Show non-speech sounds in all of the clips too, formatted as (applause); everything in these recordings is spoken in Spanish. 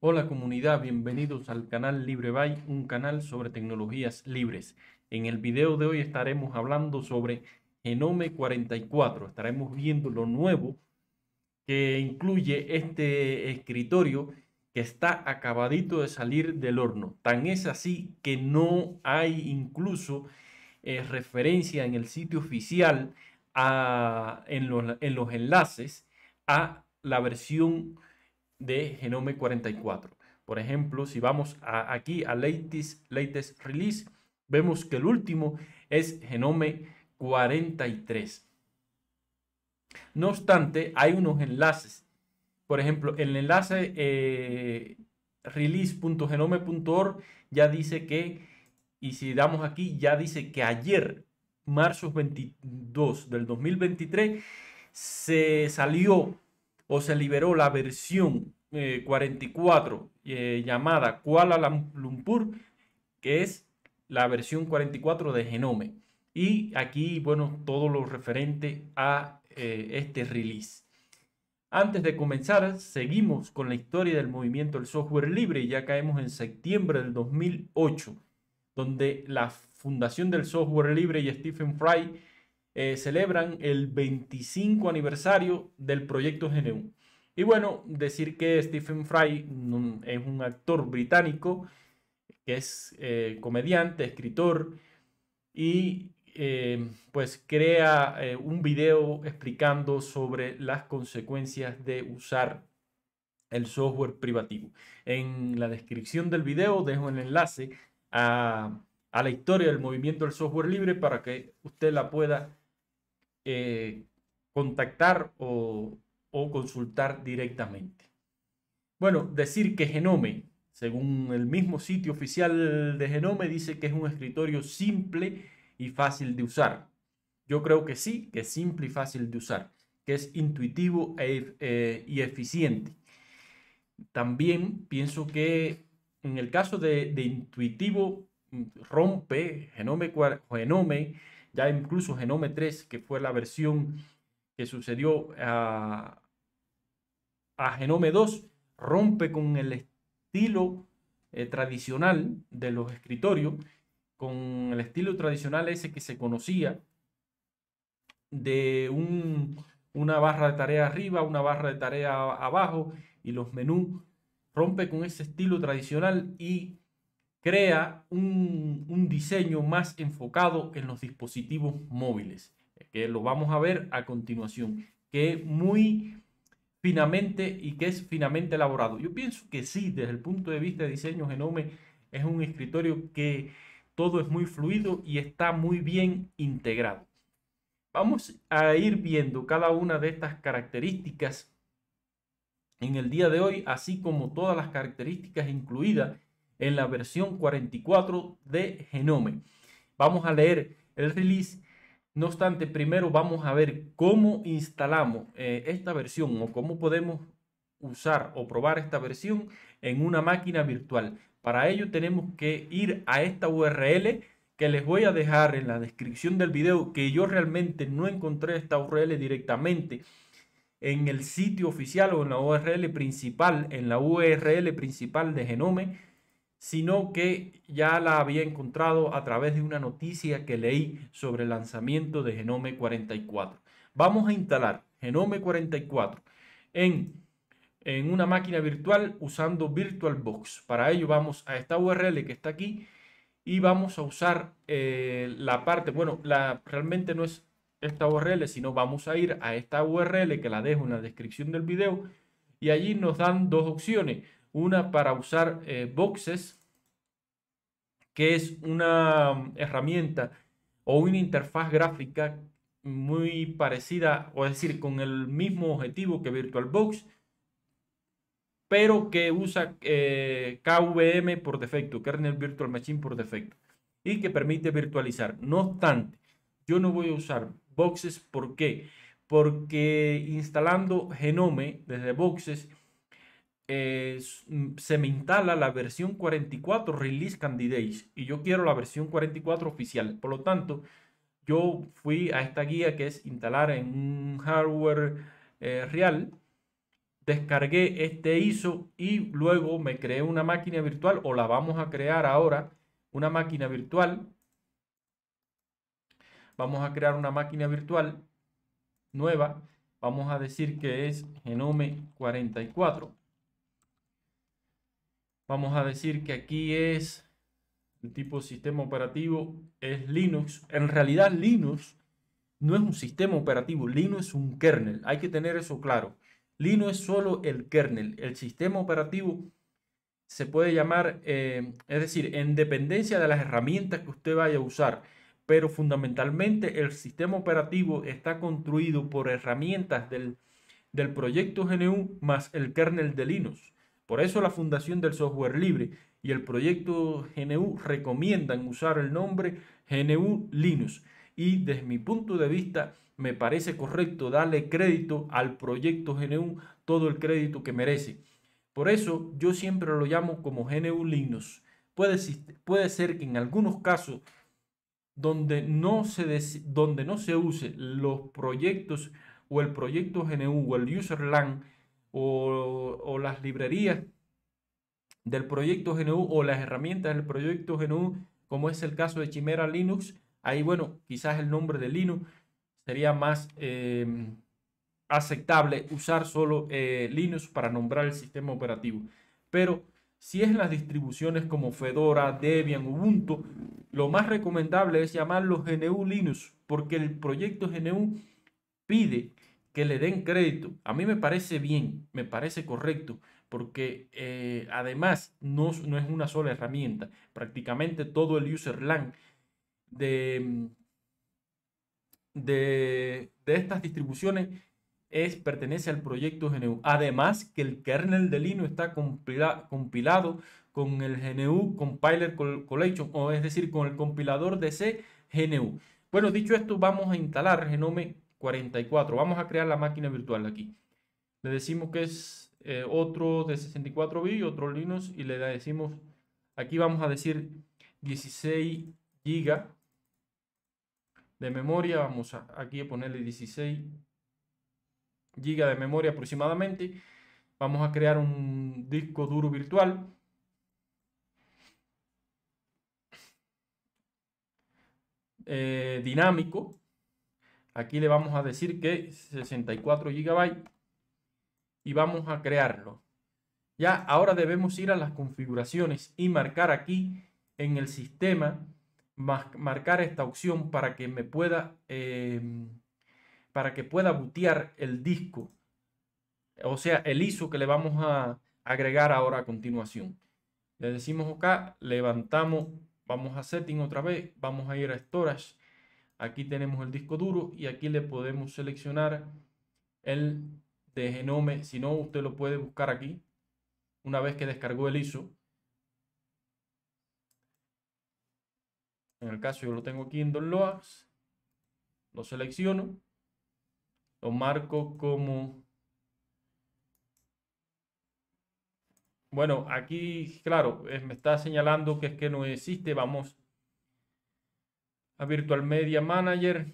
Hola comunidad, bienvenidos al canal LibreBay, un canal sobre tecnologías libres. En el video de hoy estaremos hablando sobre Genome 44, estaremos viendo lo nuevo que incluye este escritorio que está acabadito de salir del horno. Tan es así que no hay incluso eh, referencia en el sitio oficial en, los, en los enlaces a la versión de Genome 44. Por ejemplo, si vamos aquí a latest, Release, vemos que el último es Genome 43. No obstante, hay unos enlaces. Por ejemplo, el enlace eh, release.genome.org ya dice que, y si damos aquí, ya dice que ayer, marzo 22 del 2023, se salió o se liberó la versión 44 eh, eh, llamada Kuala Lumpur, que es la versión 44 de Genome. Y aquí, bueno, todo lo referente a eh, este release. Antes de comenzar, seguimos con la historia del movimiento del software libre ya caemos en septiembre del 2008, donde la Fundación del Software Libre y Stephen Fry eh, celebran el 25 aniversario del proyecto GNU. Y bueno, decir que Stephen Fry es un actor británico, que es eh, comediante, escritor, y eh, pues crea un video explicando sobre las consecuencias de usar el software privativo. En la descripción del video dejo el enlace a, a la historia del movimiento del software libre para que usted la pueda eh, contactar o, consultar directamente. Bueno, decir que Genome, según el mismo sitio oficial de Genome, dice que es un escritorio simple y fácil de usar. Yo creo que sí, que es simple y fácil de usar, que es intuitivo e eh, y eficiente. También pienso que en el caso de, intuitivo mm, rompe Genome, Genome ya incluso Genome 3, que fue la versión que sucedió a, Genome 2, rompe con el estilo eh, tradicional de los escritorios, con el estilo tradicional ese que se conocía de una barra de tarea arriba, una barra de tarea abajo y los menús, rompe con ese estilo tradicional y crea un, diseño más enfocado en los dispositivos móviles, que lo vamos a ver a continuación, que es muy finamente y que es finamente elaborado. Yo pienso que sí, desde el punto de vista de diseño Genome, es un escritorio que todo es muy fluido y está muy bien integrado. Vamos a ir viendo cada una de estas características en el día de hoy, así como todas las características incluidas en la versión 44 de Genome. Vamos a leer el release. No obstante, primero vamos a ver cómo instalamos eh, esta versión o cómo podemos usar o probar esta versión en una máquina virtual. Para ello tenemos que ir a esta URL que les voy a dejar en la descripción del video, que yo realmente no encontré esta URL directamente en el sitio oficial o en la URL principal, en la URL principal de Genome, sino que ya la había encontrado a través de una noticia que leí sobre el lanzamiento de Genome 44. Vamos a instalar Genome 44 en, una máquina virtual usando VirtualBox. Para ello vamos a esta URL que está aquí y vamos a usar eh, la parte, bueno, la, realmente no es esta URL, sino vamos a ir a esta URL que la dejo en la descripción del video y allí nos dan dos opciones una para usar eh, boxes, que es una mm, herramienta o una interfaz gráfica muy parecida, o es decir, con el mismo objetivo que VirtualBox, pero que usa eh, KVM por defecto, Kernel Virtual Machine por defecto, y que permite virtualizar. No obstante, yo no voy a usar boxes, ¿por qué? Porque instalando Genome desde boxes Mm, se me instala la versión 44 Release Candidates y yo quiero la versión 44 oficial. Por lo tanto, yo fui a esta guía que es instalar en un hardware eh, real, descargué este ISO y luego me creé una máquina virtual o la vamos a crear ahora, una máquina virtual. Vamos a crear una máquina virtual nueva vamos a decir que es genome 44 Vamos a decir que aquí es el tipo de sistema operativo es Linux. En realidad Linux no es un sistema operativo, Linux es un kernel. Hay que tener eso claro. Linux es solo el kernel. El sistema operativo se puede llamar, eh, es decir, en dependencia de las herramientas que usted vaya a usar. Pero fundamentalmente el sistema operativo está construido por herramientas del, del proyecto GNU más el kernel de Linux. Por eso la Fundación del Software Libre y el proyecto GNU recomiendan usar el nombre GNU Linux. Y desde mi punto de vista me parece correcto darle crédito al proyecto GNU todo el crédito que merece. Por eso yo siempre lo llamo como GNU Linux. Puede, puede ser que en algunos casos donde no, se donde no se use los proyectos o el proyecto GNU o el userland o, las librerías del proyecto GNU o las herramientas del proyecto GNU, como es el caso de Chimera Linux. Ahí, bueno, quizás el nombre de Linux sería más em, aceptable usar solo eh, Linux para nombrar el sistema operativo. Pero si es las distribuciones como Fedora, Debian, Ubuntu, lo más recomendable es llamarlo GNU Linux, porque el proyecto GNU pide que le den crédito. A mí me parece bien, me parece correcto, porque eh, además no, no, es una sola herramienta. Prácticamente todo el user land de, mm, de, estas distribuciones es, pertenece al proyecto GNU. Además que el kernel de Linux está compilado con el GNU Compiler Collection, o es decir, con el compilador de C GNU. Bueno, dicho esto, vamos a instalar Genome 44. Vamos a crear la máquina virtual aquí. Le decimos que es eh, otro de 64 bits, otro Linux, y le decimos, aquí vamos a decir 16 GB de memoria. Vamos a, aquí a ponerle 16 GB de memoria aproximadamente. Vamos a crear un disco duro virtual. Eh, dinámico Aquí le vamos a decir que 64 GB y vamos a crearlo. Ya ahora debemos ir a las configuraciones y marcar aquí en el sistema, marcar esta opción para que me pueda, eh, para que pueda bootear el disco. O sea, el ISO que le vamos a agregar ahora a continuación. Le decimos acá, levantamos, vamos a setting otra vez, vamos a ir a storage Aquí tenemos el disco duro y aquí le podemos seleccionar el de Genome. Si no, usted lo puede buscar aquí una vez que descargó el ISO. En el caso yo lo tengo aquí en Downloads. Lo selecciono. Lo marco como... Bueno, aquí, claro, eh, me está señalando que es que no existe. Vamos a Virtual Media Manager.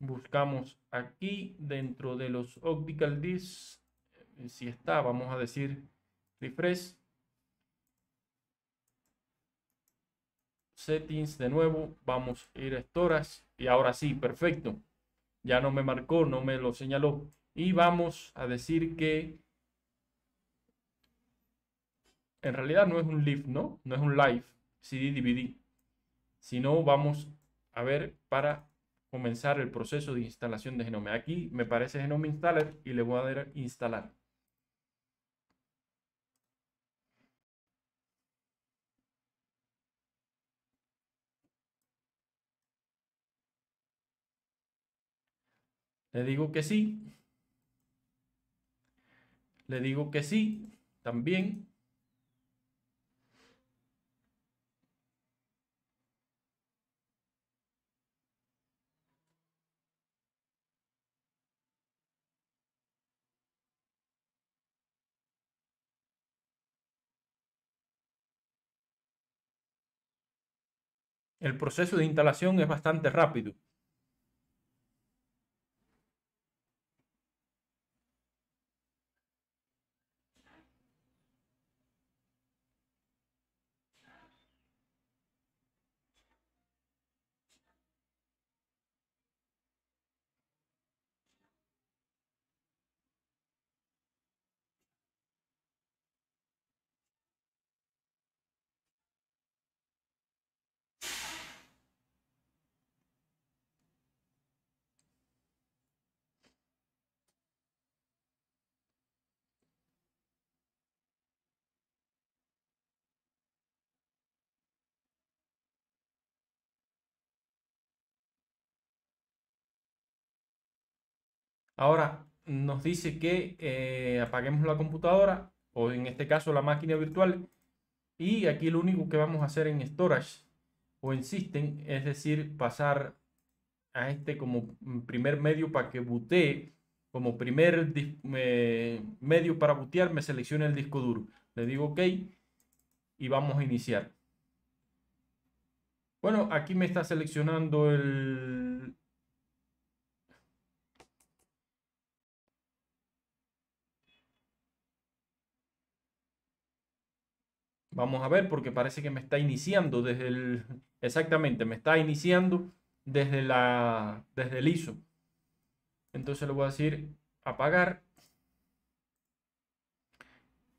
Buscamos aquí dentro de los Optical Discs. Eh, si está, vamos a decir refresh. Settings de nuevo. Vamos a ir a Storage. Y ahora sí, perfecto. Ya no me marcó, no me lo señaló. Y vamos a decir que en realidad no es un live, ¿no? No es un live, CD, DVD. Sino vamos a ver para comenzar el proceso de instalación de Genome. Aquí me parece Genome Installer y le voy a dar instalar. Le digo que sí. Le digo que sí, también. el proceso de instalación es bastante rápido. Ahora nos dice que eh, apaguemos la computadora o en este caso la máquina virtual y aquí lo único que vamos a hacer en storage o en system es decir pasar a este como primer medio para que bootee como primer eh, medio para bootear me selecciona el disco duro le digo ok y vamos a iniciar bueno aquí me está seleccionando el Vamos a ver, porque parece que me está iniciando desde el... Exactamente, me está iniciando desde, la, desde el ISO. Entonces le voy a decir apagar.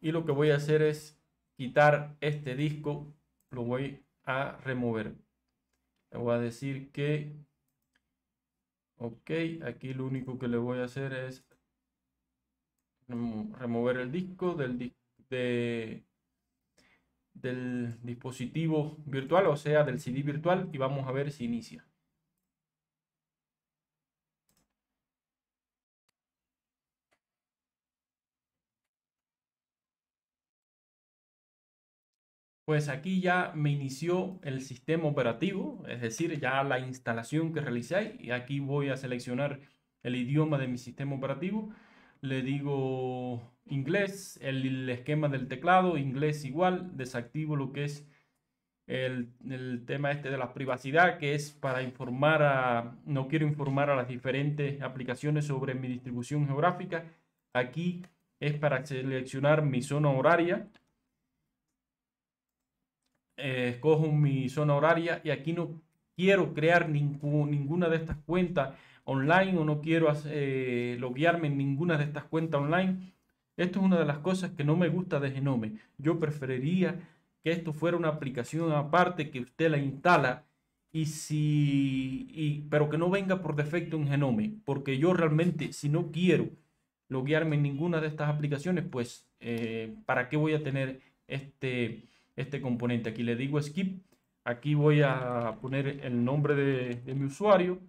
Y lo que voy a hacer es quitar este disco. Lo voy a remover. Le voy a decir que... Ok, aquí lo único que le voy a hacer es remover el disco del de del dispositivo virtual, o sea, del CD virtual, y vamos a ver si inicia. Pues aquí ya me inició el sistema operativo, es decir, ya la instalación que realicé y aquí voy a seleccionar el idioma de mi sistema operativo le digo inglés, el, esquema del teclado, inglés igual, desactivo lo que es el, tema este de la privacidad, que es para informar a, no quiero informar a las diferentes aplicaciones sobre mi distribución geográfica. Aquí es para seleccionar mi zona horaria. Eh, escojo mi zona horaria y aquí no quiero crear ninguna de estas cuentas online o no quiero eh, loguearme en ninguna de estas cuentas online. Esto es una de las cosas que no me gusta de Genome. Yo preferiría que esto fuera una aplicación aparte que usted la instala y si y, pero que no venga por defecto en Genome, porque yo realmente si no quiero loguearme en ninguna de estas aplicaciones, pues eh, para qué voy a tener este este componente. Aquí le digo skip, aquí voy a poner el nombre de, de mi usuario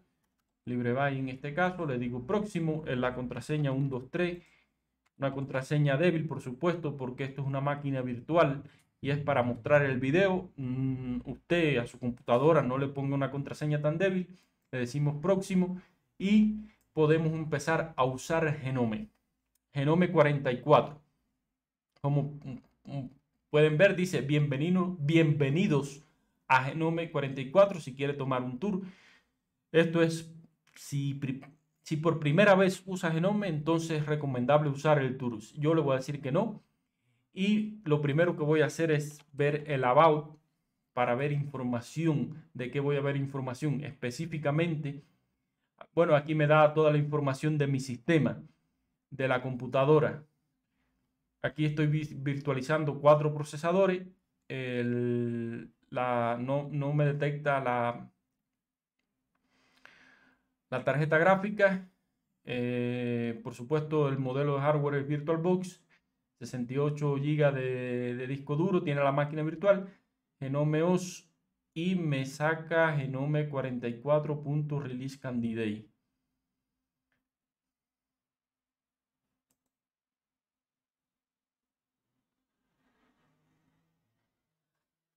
LibreBuy en este caso, le digo próximo, en la contraseña 123, una contraseña débil por supuesto porque esto es una máquina virtual y es para mostrar el video, mm, usted a su computadora no le ponga una contraseña tan débil, le decimos próximo y podemos empezar a usar Genome, Genome 44. Como mm, pueden ver dice bienvenido, bienvenidos a Genome 44 si quiere tomar un tour. Esto es si, por primera vez usas Genome, entonces es recomendable usar el Turus. Yo le voy a decir que no. Y lo primero que voy a hacer es ver el About para ver información. ¿De qué voy a ver información? Específicamente, bueno, aquí me da toda la información de mi sistema, de la computadora. Aquí estoy virtualizando cuatro procesadores. El, la, no, no me detecta la, la tarjeta gráfica, eh, por supuesto el modelo de hardware es VirtualBox, 68 GB de, disco duro, tiene la máquina virtual, Genome OS y me saca Genome 44.releasecandidate. Candidate.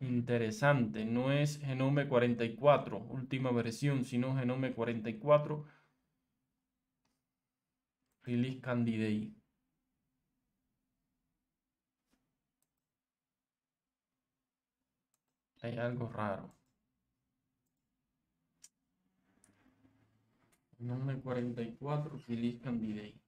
Interesante, no es Genome 44, última versión, sino Genome 44 Release Candidate. Hay algo raro. Genome 44 Release Candidate.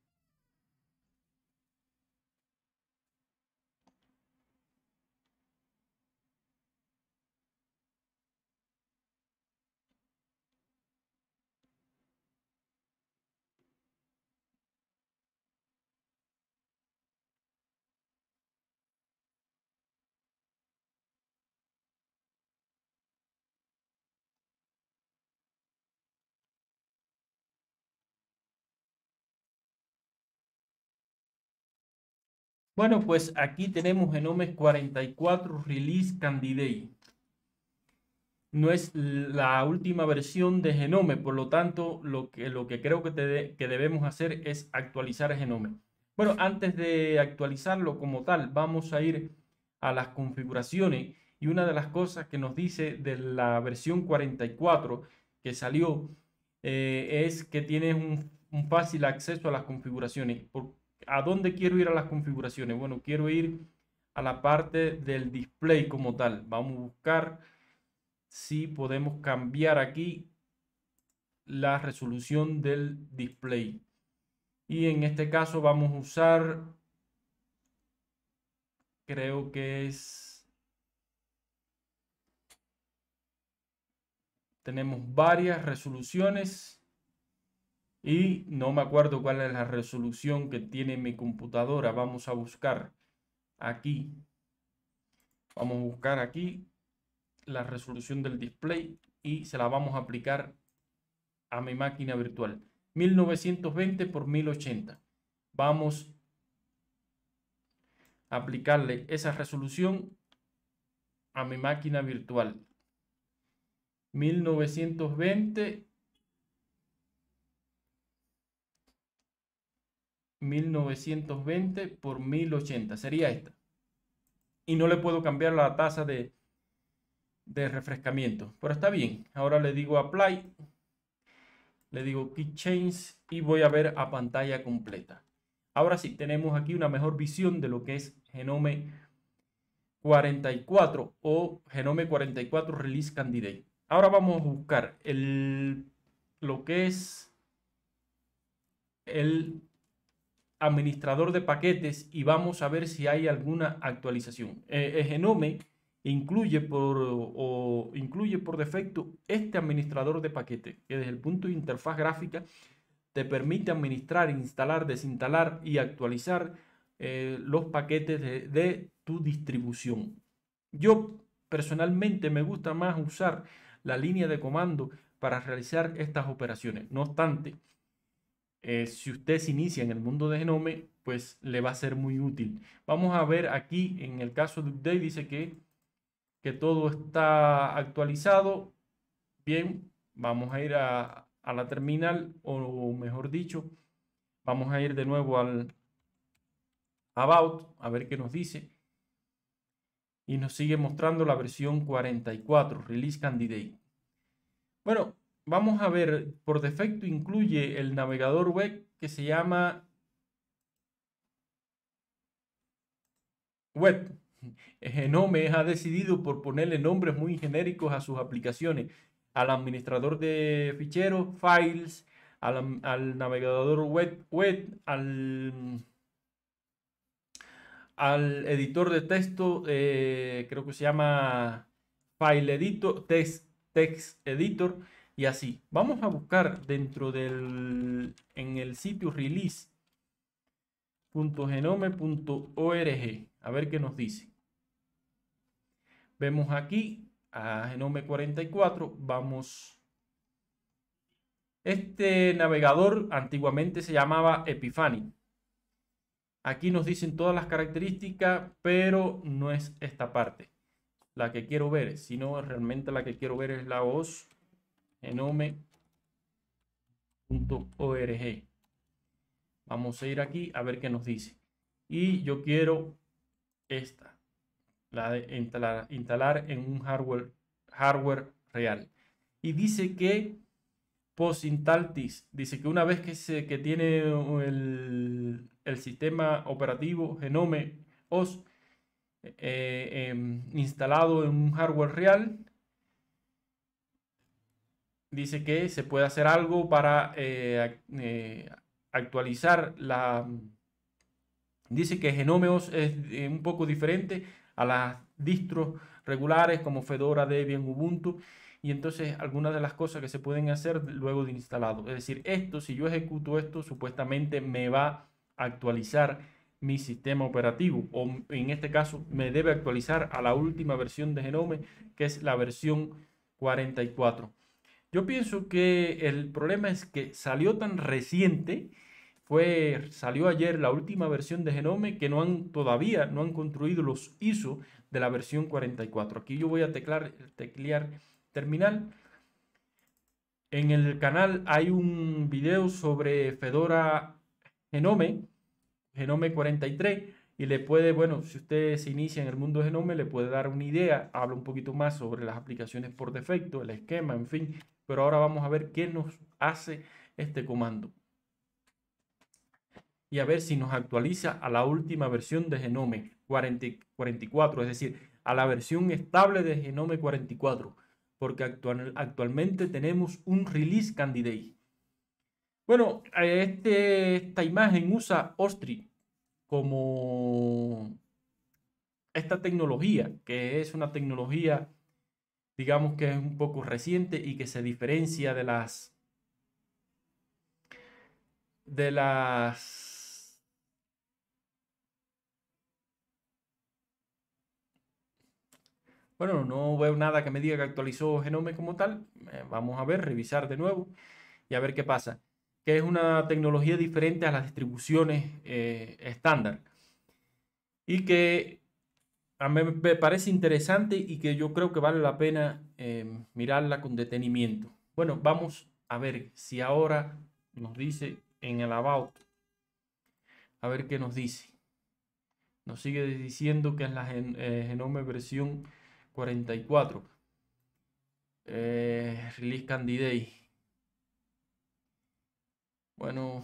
Bueno, pues aquí tenemos Genome 44 Release Candidate. No es la última versión de Genome, por lo tanto, lo que, lo que creo que, debemos hacer es actualizar Genome. Bueno, antes de actualizarlo como tal, vamos a ir a las configuraciones y una de las cosas que nos dice de la versión 44 que salió eh, es que tiene un, fácil acceso a las configuraciones. ¿A dónde quiero ir a las configuraciones? Bueno, quiero ir a la parte del display como tal. Vamos a buscar si podemos cambiar aquí la resolución del display. Y en este caso vamos a usar, creo que es, tenemos varias resoluciones y no me acuerdo cuál es la resolución que tiene mi computadora. Vamos a buscar aquí. Vamos a buscar aquí la resolución del display y se la vamos a aplicar a mi máquina virtual. 1920 por 1080. Vamos a aplicarle esa resolución a mi máquina virtual. 1920 1920 por 1080. Sería esta. Y no le puedo cambiar la tasa de, de refrescamiento. Pero está bien. Ahora le digo apply. Le digo key change y voy a ver a pantalla completa. Ahora sí, tenemos aquí una mejor visión de lo que es Genome 44 o Genome 44 Release Candidate. Ahora vamos a buscar el, lo que es el administrador de paquetes y vamos a ver si hay alguna actualización. Eh, Genome incluye por, o, incluye por defecto este administrador de paquetes, que desde el punto de interfaz gráfica te permite administrar, instalar, desinstalar y actualizar eh, los paquetes de tu distribución. Yo personalmente me gusta más usar la línea de comando para realizar estas operaciones. No obstante, eh, si usted se inicia en el mundo de Genome, pues le va a ser muy útil. Vamos a ver aquí en el caso de Update, dice que, que todo está actualizado. Bien, vamos a ir a, a la terminal, o mejor dicho, vamos a ir de nuevo al About, a ver qué nos dice. Y nos sigue mostrando la versión 44, Release Candidate. Bueno, vamos a ver, por defecto incluye el navegador web que se llama web. Genome (laughs) ha decidido por ponerle nombres muy genéricos a sus aplicaciones, al administrador de ficheros, files, al, navegador web, web al, editor de texto, eh, creo que se llama file editor, text, text editor y así. Vamos a buscar dentro del, en el sitio release.genome.org, a ver qué nos dice. Vemos aquí a Genome 44, vamos... Este navegador antiguamente se llamaba Epiphany. Aquí nos dicen todas las características, pero no es esta parte la que quiero ver, sino realmente la que quiero ver es la voz genome.org. Vamos a ir aquí a ver qué nos dice. Y yo quiero esta, la de instalar, en un hardware, hardware real. Y dice que Posintaltis dice que una vez que, se, tiene el, sistema operativo Genome OS eh, eh, em, instalado en un hardware real, dice que se puede hacer algo para eh, eh, actualizar la... Dice que Genomeos es eh, un poco diferente a las distros regulares como Fedora, Debian, Ubuntu y entonces algunas de las cosas que se pueden hacer luego de instalado. Es decir, esto, si yo ejecuto esto, supuestamente me va a actualizar mi sistema operativo o en este caso me debe actualizar a la última versión de Genome que es la versión 44. Yo pienso que el problema es que salió tan reciente, fue, salió ayer la última versión de Genome que no han todavía no han construido los ISO de la versión 44. Aquí yo voy a teclar, teclear terminal. En el canal hay un video sobre Fedora Genome, Genome 43, y le puede, bueno, si usted se inicia en el mundo de Genome, le puede dar una idea, habla un poquito más sobre las aplicaciones por defecto, el esquema, en fin, pero ahora vamos a ver qué nos hace este comando. Y a ver si nos actualiza a la última versión de Genome 44, es decir, a la versión estable de Genome 44, porque actualmente tenemos un release candidate. Bueno, este, esta imagen usa Ostri como esta tecnología, que es una tecnología digamos que es un poco reciente y que se diferencia de las de las Bueno, no veo nada que me diga que actualizó Genome como tal. Eh, vamos a ver, revisar de nuevo y a ver qué pasa. Que es una tecnología diferente a las distribuciones eh, estándar. Y que a mí me parece interesante y que yo creo que vale la pena em, mirarla con detenimiento. Bueno, vamos a ver si ahora nos dice en el about. A ver qué nos dice. Nos sigue diciendo que es la eh, Genome versión 44. Eh, release Candidate. Bueno,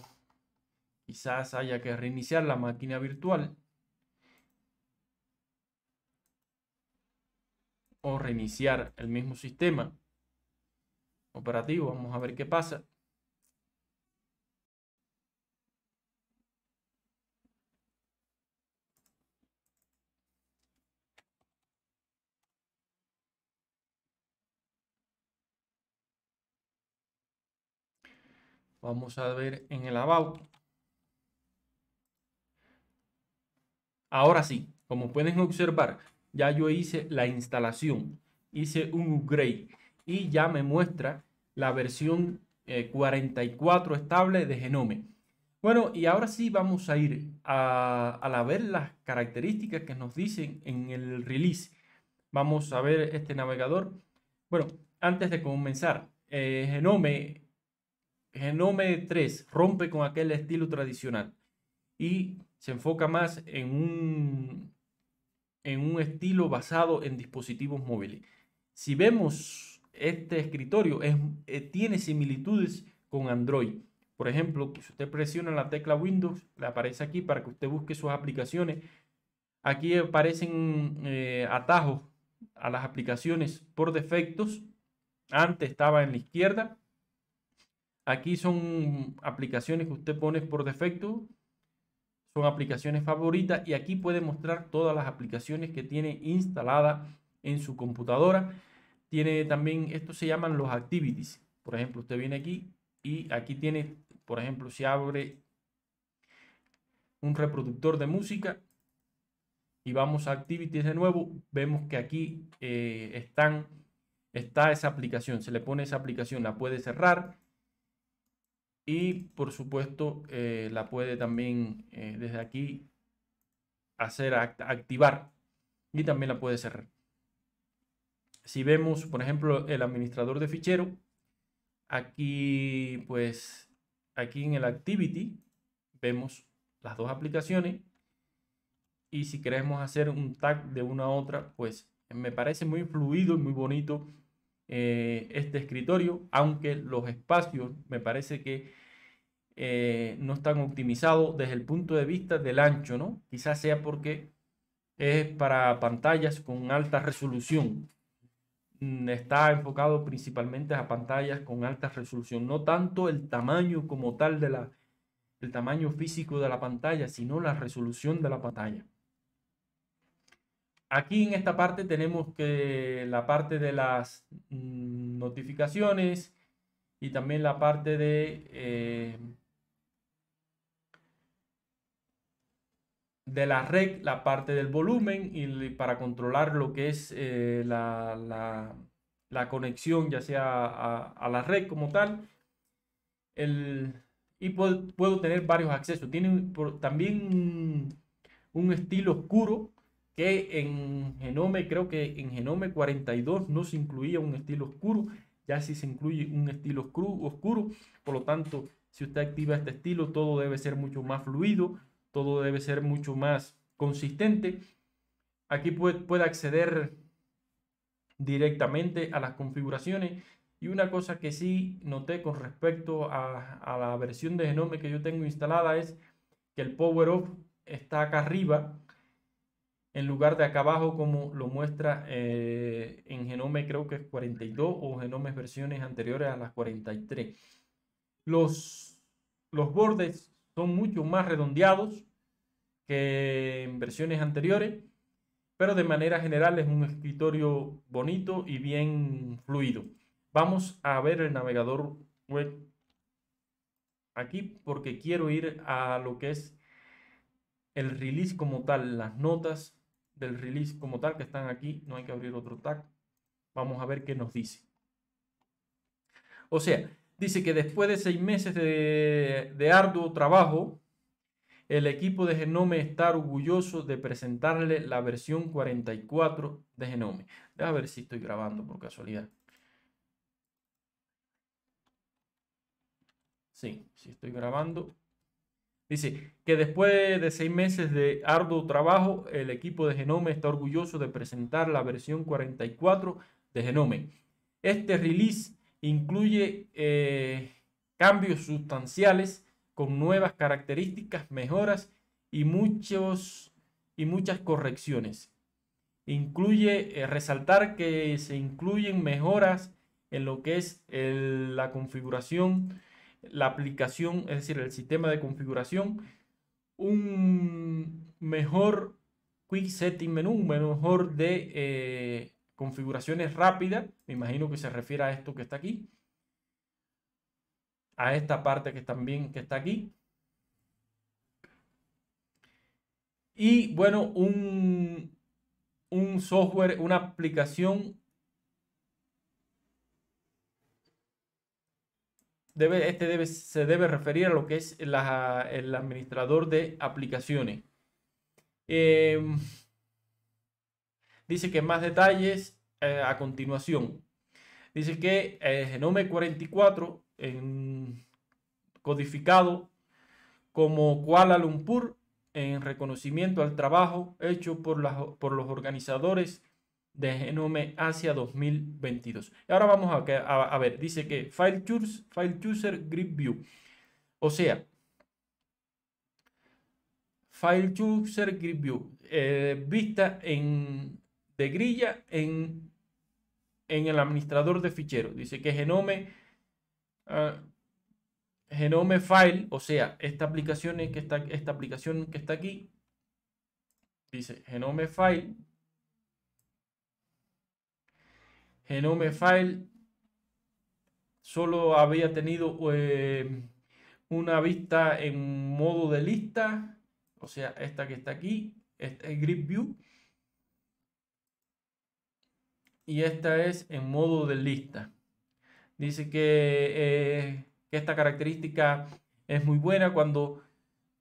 quizás haya que reiniciar la máquina virtual. reiniciar el mismo sistema operativo. Vamos a ver qué pasa. Vamos a ver en el about. Ahora sí, como pueden observar, ya yo hice la instalación, hice un upgrade y ya me muestra la versión 44 eh, estable de Genome. Bueno, y ahora sí vamos a ir a, a ver las características que nos dicen en el release. Vamos a ver este navegador. Bueno, antes de comenzar, eh, Genome, Genome 3 rompe con aquel estilo tradicional y se enfoca más en un en un estilo basado en dispositivos móviles. Si vemos este escritorio, es, eh, tiene similitudes con Android. Por ejemplo, si usted presiona la tecla Windows, le aparece aquí para que usted busque sus aplicaciones. Aquí aparecen eh, atajos a las aplicaciones por defectos. Antes estaba en la izquierda. Aquí son aplicaciones que usted pone por defecto son aplicaciones favoritas y aquí puede mostrar todas las aplicaciones que tiene instalada en su computadora. Tiene también, esto, se llaman los activities. Por ejemplo, usted viene aquí y aquí tiene, por ejemplo, si abre un reproductor de música y vamos a activities de nuevo, vemos que aquí eh, están, está esa aplicación. Se le pone esa aplicación, la puede cerrar y por supuesto eh, la puede también eh, desde aquí hacer activar y también la puede cerrar. Si vemos, por ejemplo, el administrador de fichero, aquí pues aquí en el activity vemos las dos aplicaciones y si queremos hacer un tag de una a otra, pues me parece muy fluido y muy bonito eh, este escritorio, aunque los espacios me parece que eh, no están optimizados desde el punto de vista del ancho, ¿no? Quizás sea porque es para pantallas con alta resolución. Mm, está enfocado principalmente a pantallas con alta resolución, no tanto el tamaño como tal de la, el tamaño físico de la pantalla, sino la resolución de la pantalla. Aquí en esta parte tenemos que la parte de las mm, notificaciones y también la parte de, eh, de la red, la parte del volumen y para controlar lo que es eh, la, conexión ya sea a, la red como tal. y puedo, tener varios accesos. Tienen también un estilo oscuro que en Genome, creo que en Genome 42 no se incluía un estilo oscuro, ya si se incluye un estilo oscuro, por lo tanto, si usted activa este estilo, todo debe ser mucho más fluido, todo debe ser mucho más consistente. Aquí puede, acceder directamente a las configuraciones. Y una cosa que sí noté con respecto a, a la versión de Genome que yo tengo instalada es que el Power Off está acá arriba en lugar de acá abajo como lo muestra eh, en Genome creo que es 42 o Genome versiones anteriores a las 43. Los, los bordes son mucho más redondeados que en versiones anteriores, pero de manera general es un escritorio bonito y bien fluido. Vamos a ver el navegador web aquí porque quiero ir a lo que es el release como tal, las notas del release como tal que están aquí. No hay que abrir otro tag. Vamos a ver qué nos dice. O sea, dice que después de seis meses de, arduo trabajo, el equipo de Genome está orgulloso de presentarle la versión 44 de Genome. Deja ver si estoy grabando por casualidad. Sí, sí estoy grabando. Dice que después de seis meses de arduo trabajo, el equipo de Genome está orgulloso de presentar la versión 44 de Genome. Este release incluye eh, cambios sustanciales con nuevas características, mejoras y, muchos, y muchas correcciones. Incluye eh, resaltar que se incluyen mejoras en lo que es la configuración la aplicación, es decir, el sistema de configuración, un mejor Quick Setting Menú, un mejor de eh, configuraciones rápidas. Me imagino que se refiere a esto que está aquí. A esta parte que también que está aquí. Y bueno, un, un software, una aplicación este se debe referir a lo que es el administrador de aplicaciones. Em, dice que más detalles eh, a continuación. Dice que el eh, Genome 44, codificado como Kuala Lumpur, en reconocimiento al trabajo hecho por los organizadores de Genome hacia 2022. Y ahora vamos a, ver, dice que File, file Chooser Grid View. O sea, File Chooser Grid View, eh, vista en, de grilla en, en el administrador de ficheros. Dice que Genome, ah, Genome File, o sea, esta aplicación, que está, esta aplicación que está aquí, dice Genome File, Genome File solo había tenido eh, una vista en modo de lista, o sea, esta que está aquí, esta es Grid View. Y esta es en modo de lista. Dice eh, que, esta característica es muy buena cuando,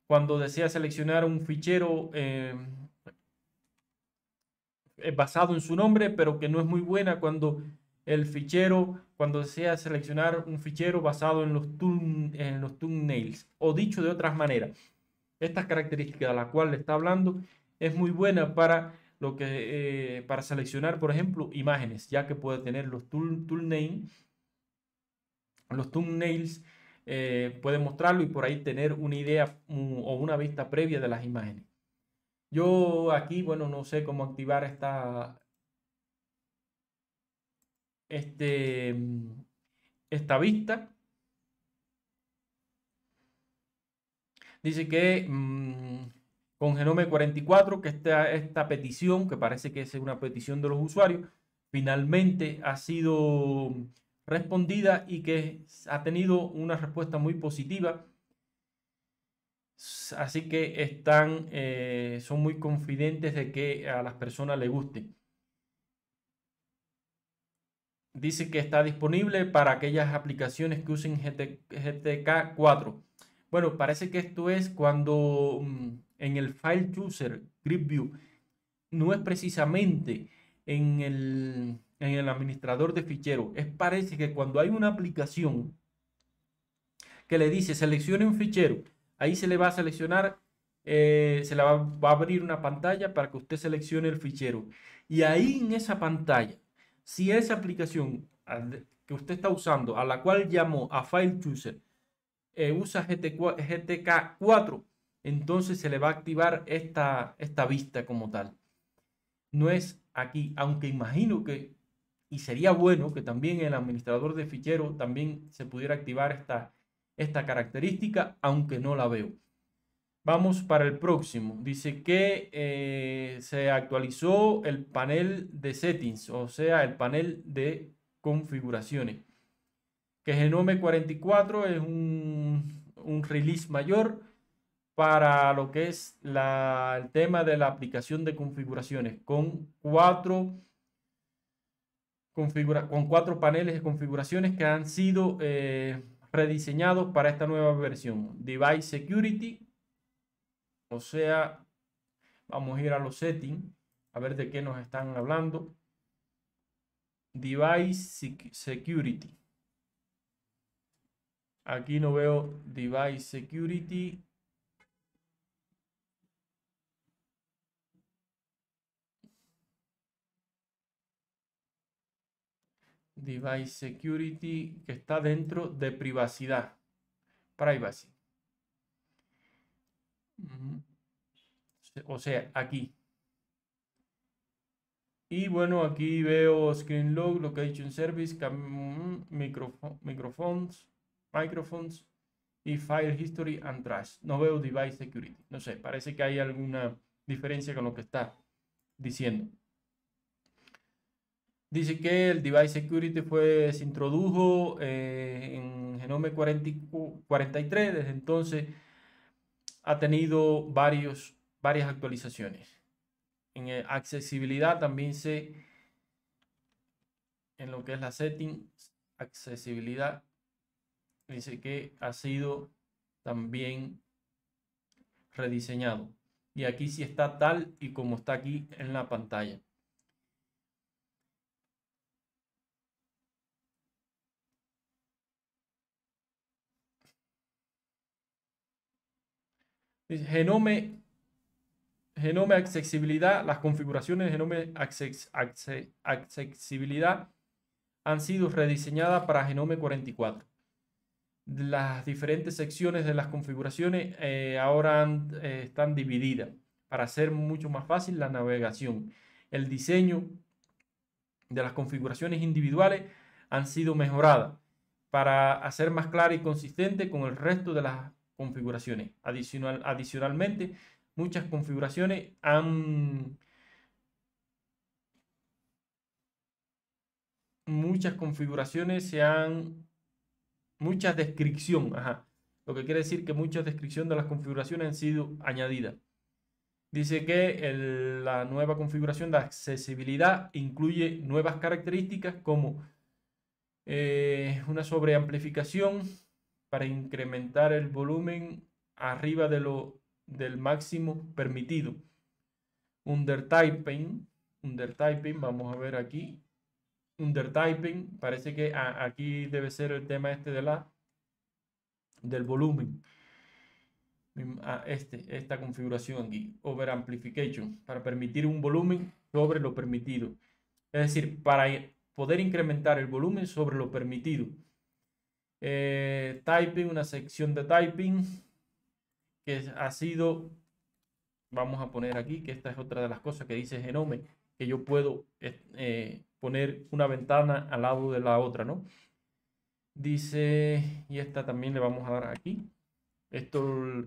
cuando desea seleccionar un fichero eh, eh, basado en su nombre, pero que no es muy buena cuando el fichero, cuando desea seleccionar un fichero basado en los, en los thumbnails, o dicho de otras maneras. Esta característica de la cual le está hablando es muy buena para lo que eh, para seleccionar, por ejemplo, imágenes, ya que puede tener los thumbnails, los thumbnails nails eh, puede mostrarlo y por ahí tener una idea mm, o una vista previa de las imágenes. Yo aquí, bueno, no sé cómo activar esta, este, mm, esta vista. Dice que mm, con Genome 44, que esta, esta petición, que parece que es una petición de los usuarios, finalmente ha sido respondida y que ha tenido una respuesta muy positiva Así que están, eh, son muy confidentes de que a las personas les guste. Dice que está disponible para aquellas aplicaciones que usen GTK 4. Bueno, parece que esto es cuando mm, en el file grip view no es precisamente en el, en el administrador de ficheros. Es parece que cuando hay una aplicación que le dice seleccione un fichero Ahí se le va a seleccionar, eh, se le va, a abrir una pantalla para que usted seleccione el fichero. Y ahí en esa pantalla, si esa aplicación que usted está usando, a la cual llamó a File Chooser, eh, usa GTK4, entonces se le va a activar esta, esta vista como tal. No es aquí, aunque imagino que, y sería bueno que también el administrador de fichero también se pudiera activar esta, esta característica, aunque no la veo. Vamos para el próximo. Dice que eh, se actualizó el panel de settings, o sea, el panel de configuraciones. Que Genome 44 es un, release mayor para lo que es el tema de la aplicación de configuraciones con cuatro, con cuatro paneles de configuraciones que han sido eh, rediseñados para esta nueva versión. Device Security, o sea, vamos a ir a los settings, a ver de qué nos están hablando. Device Security. Aquí no veo Device Security. Device Security, que está dentro de privacidad. Privacy. O sea, aquí. Y bueno, aquí veo Screen Log, Location Service, mm, microphones, microphones, microphones y File History and Trash. No veo Device Security. No sé, parece que hay alguna diferencia con lo que está diciendo. Dice que el Device Security fue, se introdujo eh, en Genome 43. Desde entonces ha tenido varios, varias actualizaciones. En eh, accesibilidad también se, en lo que es la setting, accesibilidad, dice que ha sido también rediseñado. Y aquí sí está tal y como está aquí en la pantalla. genome, genome accesibilidad, las configuraciones de genome accesibilidad han sido rediseñadas para genome 44. Las diferentes secciones de las configuraciones eh, ahora eh, están divididas para hacer mucho más fácil la navegación. El diseño de las configuraciones individuales han sido mejoradas para hacer más clara y consistente con el resto de las configuraciones. Adicional, adicionalmente, muchas configuraciones han... Muchas configuraciones se han... muchas descripción, ajá. Lo que quiere decir que muchas descripciones de las configuraciones han sido añadidas. Dice que la nueva configuración de accesibilidad incluye nuevas características como eh, una sobreamplificación, para incrementar el volumen arriba de lo, del máximo permitido. Undertyping, typing, vamos a ver aquí. Undertyping, parece que aquí debe ser el tema este de la, del volumen. este, esta configuración aquí, over amplification, para permitir un volumen sobre lo permitido. Es decir, para poder incrementar el volumen sobre lo permitido. Eh, typing, una sección de typing que ha sido, vamos a poner aquí, que esta es otra de las cosas que dice Genome, que yo puedo eh, eh, poner una ventana al lado de la otra, ¿no? Dice, y esta también le vamos a dar aquí. Esto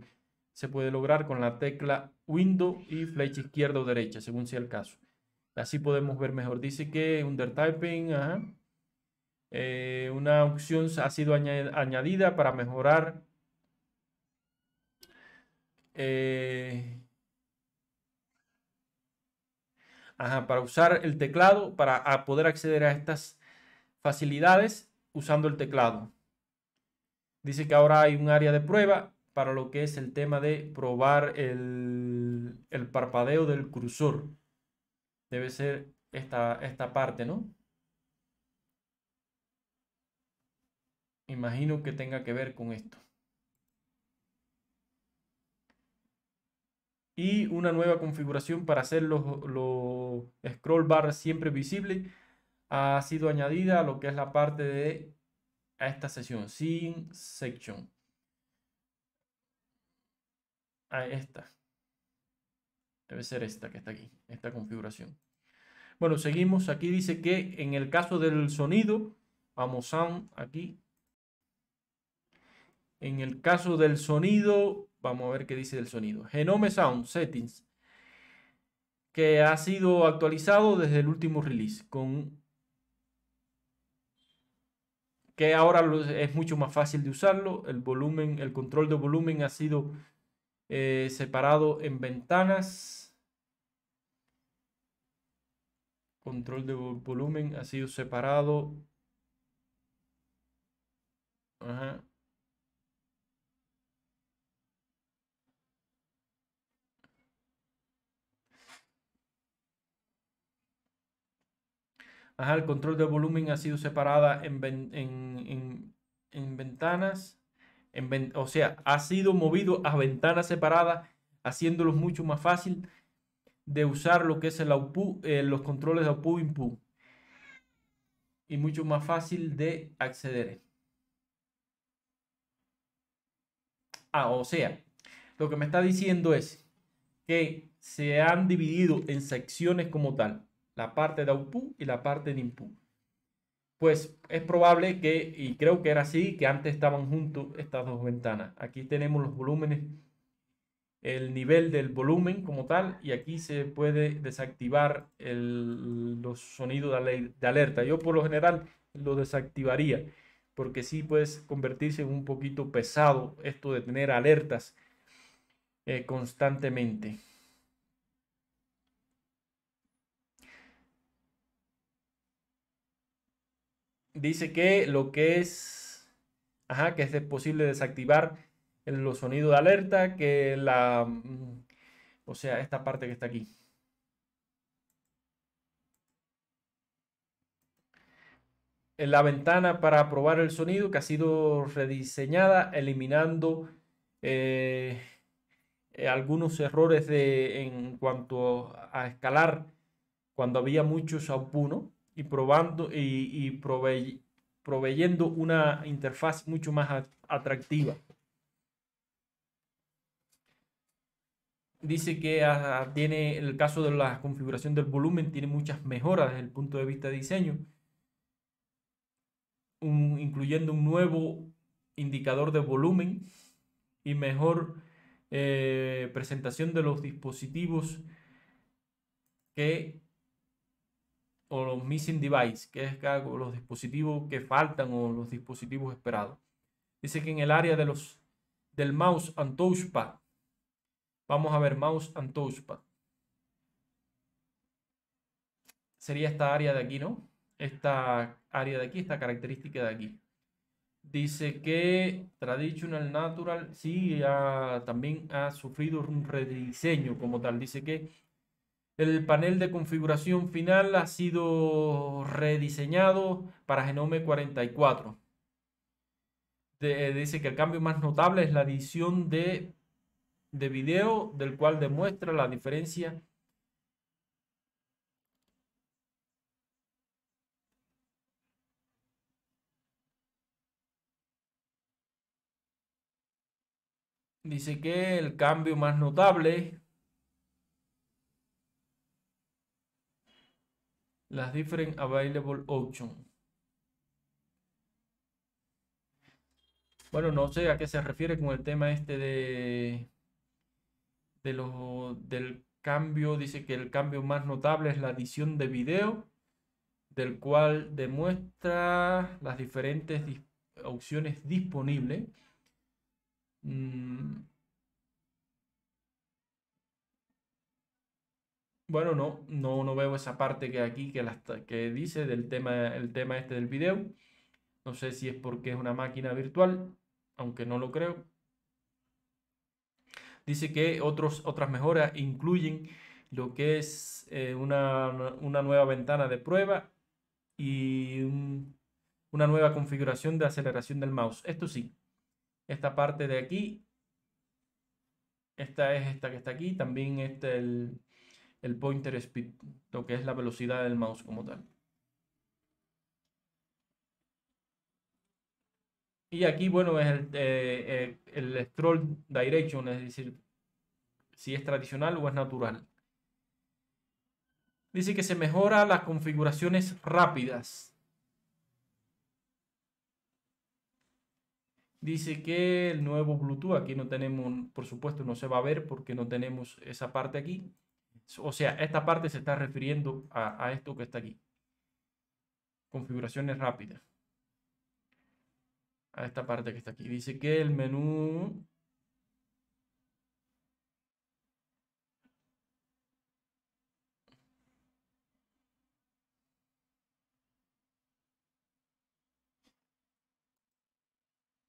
se puede lograr con la tecla Window y flecha izquierda o derecha, según sea el caso. Así podemos ver mejor. Dice que typing ajá, eh, una opción ha sido añadida para mejorar eh, para usar el teclado, para poder acceder a estas facilidades usando el teclado. Dice que ahora hay un área de prueba para lo que es el tema de probar el, parpadeo del cursor. Debe ser esta, esta parte, ¿no? Imagino que tenga que ver con esto. Y una nueva configuración para hacer los, scroll bar siempre visible ha sido añadida a lo que es la parte de a esta sesión, sin section. A esta. Debe ser esta que está aquí, esta configuración. Bueno, seguimos. Aquí dice que en el caso del sonido, vamos a aquí, en el caso del sonido, vamos a ver qué dice del sonido. Genome Sound Settings, que ha sido actualizado desde el último release, con que ahora es mucho más fácil de usarlo. El volumen, el control de volumen ha sido eh, separado en ventanas. Control de volumen ha sido separado. Ajá el control de volumen ha sido separada en, en, ventanas. o sea, ha sido movido a ventanas separadas, haciéndolos mucho más fácil de usar lo que es el output, eh, los controles de output input. Y mucho más fácil de acceder. Ah, o sea, lo que me está diciendo es que se han dividido en secciones como tal la parte de output y la parte de input. Pues es probable que, y creo que era así, que antes estaban juntos estas dos ventanas. Aquí tenemos los volúmenes, el nivel del volumen como tal, y aquí se puede desactivar el, los sonidos de alerta. Yo por lo general lo desactivaría, porque sí puedes convertirse en un poquito pesado esto de tener alertas eh, constantemente. dice que lo que es, ajá, que es posible desactivar los sonidos de alerta, que la, mm, o sea, esta parte que está aquí. En eh, la ventana para probar el sonido que ha sido rediseñada, eliminando eh, eh, algunos errores de, en cuanto a escalar cuando había muchos puno y, probando, y, proveyendo una interfaz mucho más atractiva. Dice que ah, tiene, en el caso de la configuración del volumen, tiene muchas mejoras desde el punto de vista de diseño, incluyendo un nuevo indicador de volumen y mejor eh, presentación de los dispositivos que o los missing device, que es los dispositivos que faltan o los dispositivos esperados. Dice que en el área de los, del mouse and touchpad, vamos a ver mouse and touchpad. Sería esta área de aquí, ¿no? Esta área de aquí, esta característica de aquí. Dice que Traditional Natural sí también ha sufrido un rediseño como tal. Dice que el panel de configuración final ha sido rediseñado para Genome 44. Eh, dice que el cambio más notable es la edición de, de video, del cual demuestra la diferencia Dice que el cambio más notable las different available options. Bueno, no sé a qué se refiere con el tema este de, de los, del cambio. Dice que el cambio más notable es la adición de video, del cual demuestra las diferentes opciones disponibles. Mm, Bueno, no, no, no veo esa parte que aquí que, la, que dice del tema, el tema este del video. No sé si es porque es una máquina virtual, aunque no lo creo. Dice que otros, otras mejoras incluyen lo que es eh, una, nueva ventana de prueba y una nueva configuración de aceleración del mouse. Esto sí, esta parte de aquí, esta es esta que está aquí, también este el, el pointer speed, lo que es la velocidad del mouse como tal. Y aquí, bueno, es el, eh, eh, Stroll direction, es decir, si es tradicional o es natural. Dice que se mejora las configuraciones rápidas. Dice que el nuevo Bluetooth, aquí no tenemos, por supuesto, no se va a ver porque no tenemos esa parte aquí. O sea, esta parte se está refiriendo a, esto que está aquí. Configuraciones rápidas. A esta parte que está aquí. Dice que el menú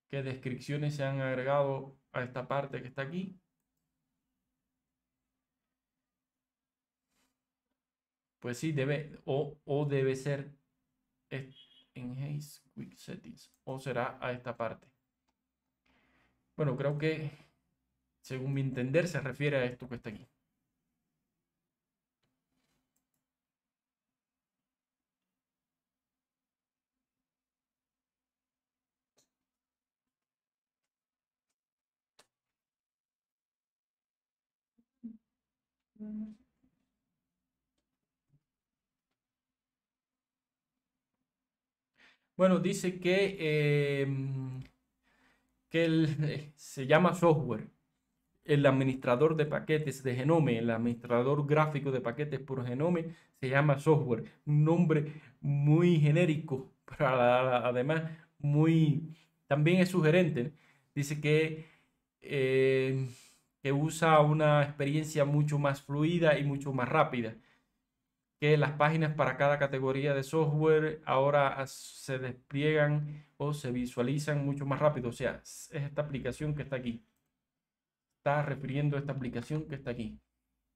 qué descripciones se han agregado a esta parte que está aquí. Pues sí, debe, o, debe ser en Haze Quick Settings, o será a esta parte. Bueno, creo que, según mi entender, se refiere a esto que está aquí. Mm. Bueno, dice que, em, que (laughs) se llama software. El administrador de paquetes de Genome, el administrador gráfico de paquetes por Genome, se llama software. Un nombre muy genérico, (laughs) además muy... También es sugerente. Dice que, em, que usa una experiencia mucho más fluida y mucho más rápida que las páginas para cada categoría de software ahora se despliegan o se visualizan mucho más rápido. O sea, es esta aplicación que está aquí. Está refiriendo a esta aplicación que está aquí.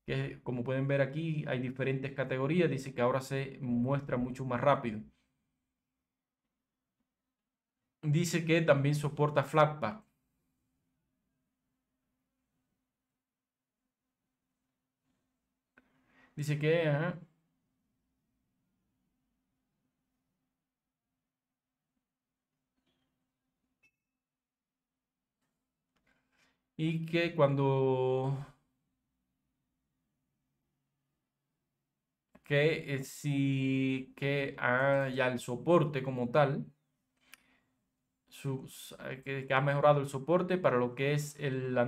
Que como pueden ver aquí hay diferentes categorías. Dice que ahora se muestra mucho más rápido. Dice que también soporta Flatpak. Dice que... y que cuando que eh, si que haya el soporte como tal sus, eh, que, ha mejorado el soporte para lo que es la,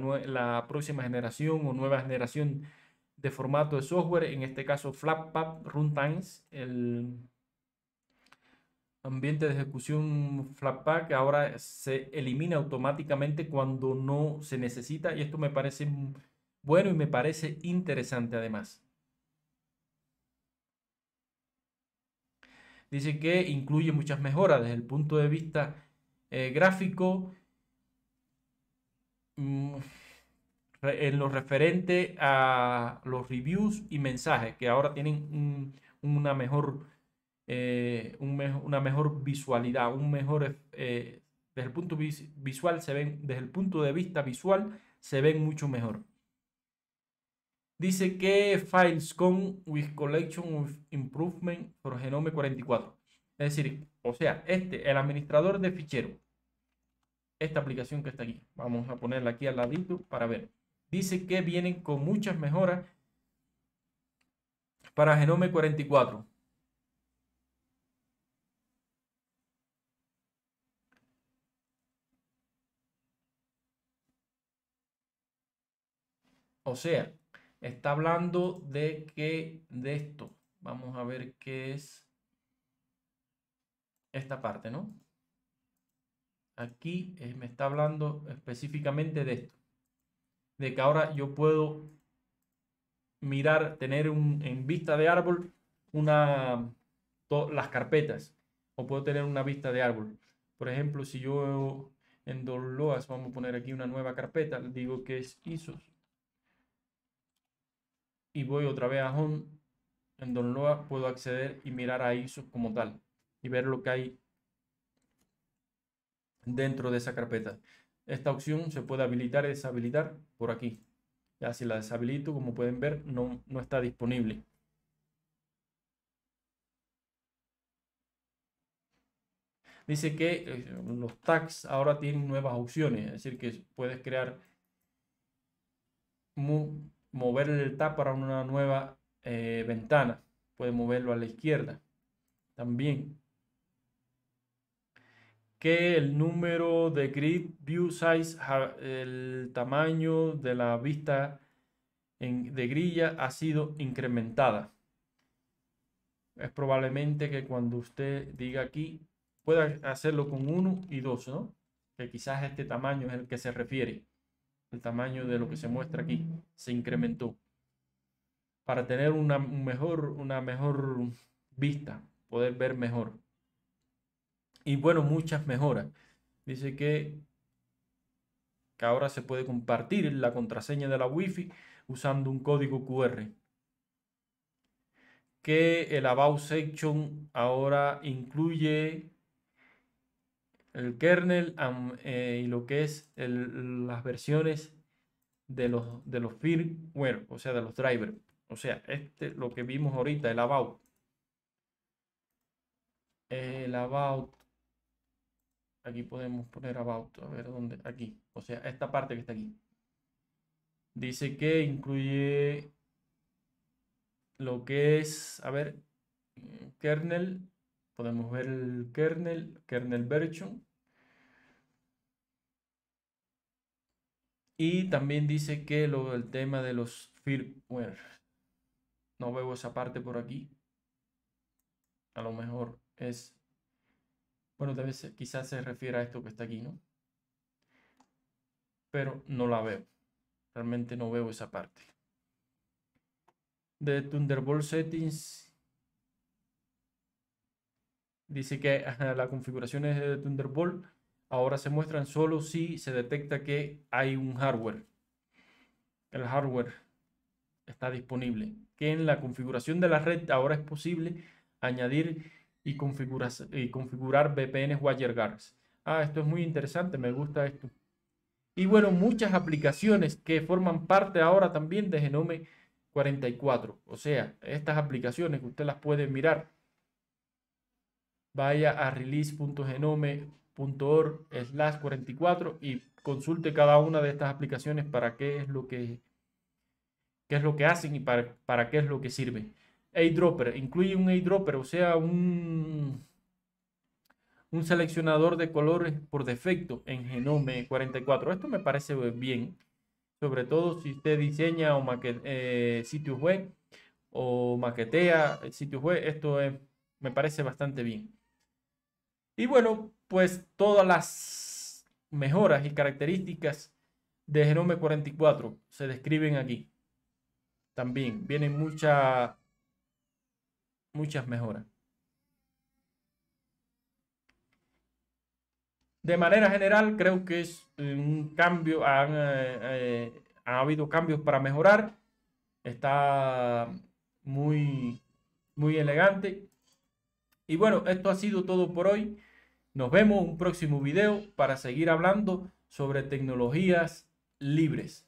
próxima generación o nueva generación de formato de software en este caso Flatpak runtimes el ambiente de ejecución Flatpak ahora se elimina automáticamente cuando no se necesita y esto me parece bueno y me parece interesante además. Dice que incluye muchas mejoras desde el punto de vista eh, gráfico mm, en lo referente a los reviews y mensajes que ahora tienen una mejor eh, un una mejor visualidad, un mejor, eh, desde el punto visual se ven, desde el punto de vista visual se ven mucho mejor. Dice que files con with collection of improvement for Genome 44. Es decir, o sea, este, el administrador de fichero. Esta aplicación que está aquí. Vamos a ponerla aquí al ladito para ver. Dice que vienen con muchas mejoras para Genome 44. O sea, está hablando de que de esto. Vamos a ver qué es esta parte, ¿no? Aquí eh, me está hablando específicamente de esto. De que ahora yo puedo mirar, tener un, en vista de árbol una, las carpetas. O puedo tener una vista de árbol. Por ejemplo, si yo en Dolloas, vamos a poner aquí una nueva carpeta, digo que es ISOS y voy otra vez a Home, en Download puedo acceder y mirar a ISO como tal y ver lo que hay dentro de esa carpeta. Esta opción se puede habilitar y deshabilitar por aquí. Ya si la deshabilito, como pueden ver, no, no está disponible. Dice que eh, los tags ahora tienen nuevas opciones, es decir, que puedes crear mover el tap para una nueva eh, ventana. Puede moverlo a la izquierda también. Que el número de grid view size, el tamaño de la vista de grilla ha sido incrementada. Es probablemente que cuando usted diga aquí, pueda hacerlo con 1 y 2, ¿no? Que quizás este tamaño es el que se refiere el tamaño de lo que se muestra aquí, se incrementó para tener una mejor, una mejor vista, poder ver mejor. Y bueno, muchas mejoras. Dice que, que ahora se puede compartir la contraseña de la Wi-Fi usando un código QR. Que el About Section ahora incluye el kernel eh, y lo que es las versiones de los, de los firmware, o sea, de los drivers. O sea, este lo que vimos ahorita, el about. El about. Aquí podemos poner about. A ver dónde. Aquí. O sea, esta parte que está aquí. Dice que incluye lo que es, a ver, kernel. Podemos ver el kernel, kernel version. Y también dice que el tema de los firmware. No veo esa parte por aquí. A lo mejor es... Bueno, tal vez quizás se refiere a esto que está aquí, ¿no? Pero no la veo. Realmente no veo esa parte. De Thunderbolt Settings. Dice que la configuración es de Thunderbolt ahora se muestran solo si se detecta que hay un hardware. El hardware está disponible. Que en la configuración de la red ahora es posible añadir y, configurar, VPNs WireGuard. Ah, esto es muy interesante, me gusta esto. Y bueno, muchas aplicaciones que forman parte ahora también de Genome 44. O sea, estas aplicaciones que usted las puede mirar. Vaya a release.genome.com .org slash 44 y consulte cada una de estas aplicaciones para qué es lo que, qué es lo que hacen y para, qué es lo que sirve. Aidropper incluye un Aidropper, o sea, un, un seleccionador de colores por defecto en Genome 44. Esto me parece bien, sobre todo si usted diseña o eh, sitios web o maquetea sitios web. Esto me parece bastante bien. Y bueno, pues todas las mejoras y características de Genome 44 se describen aquí. También vienen muchas muchas mejoras. De manera general, creo que es eh, un cambio, han, eh, eh, ha habido cambios para mejorar. Está muy, muy elegante. Y bueno, esto ha sido todo por hoy. Nos vemos en un próximo video para seguir hablando sobre tecnologías libres.